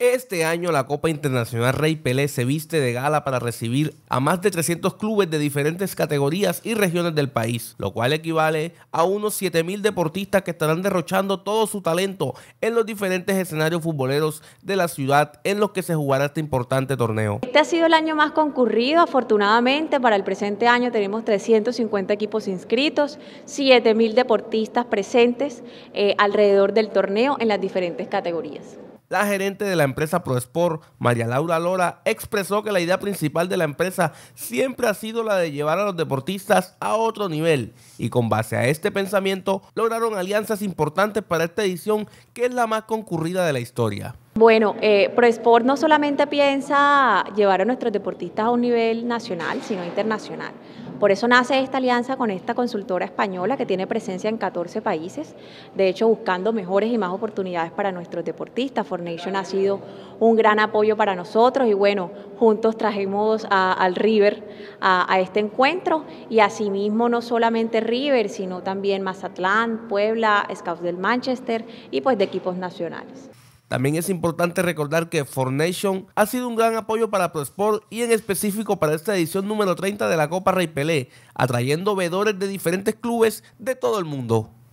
Este año la Copa Internacional Rey Pelé se viste de gala para recibir a más de 300 clubes de diferentes categorías y regiones del país, lo cual equivale a unos 7.000 deportistas que estarán derrochando todo su talento en los diferentes escenarios futboleros de la ciudad en los que se jugará este importante torneo. Este ha sido el año más concurrido, afortunadamente para el presente año tenemos 350 equipos inscritos, 7.000 deportistas presentes eh, alrededor del torneo en las diferentes categorías. La gerente de la empresa ProSport, María Laura Lora, expresó que la idea principal de la empresa siempre ha sido la de llevar a los deportistas a otro nivel y con base a este pensamiento lograron alianzas importantes para esta edición que es la más concurrida de la historia. Bueno, eh, ProSport no solamente piensa llevar a nuestros deportistas a un nivel nacional, sino internacional. Por eso nace esta alianza con esta consultora española que tiene presencia en 14 países, de hecho buscando mejores y más oportunidades para nuestros deportistas. Fornation ha sido un gran apoyo para nosotros y bueno, juntos trajimos al River a, a, este encuentro y asimismo no solamente River, sino también Mazatlán, Puebla, Scouts del Manchester y pues de equipos nacionales. También es importante recordar que Fornation ha sido un gran apoyo para ProSport y en específico para esta edición número 30 de la Copa Rey Pelé, atrayendo veedores de diferentes clubes de todo el mundo.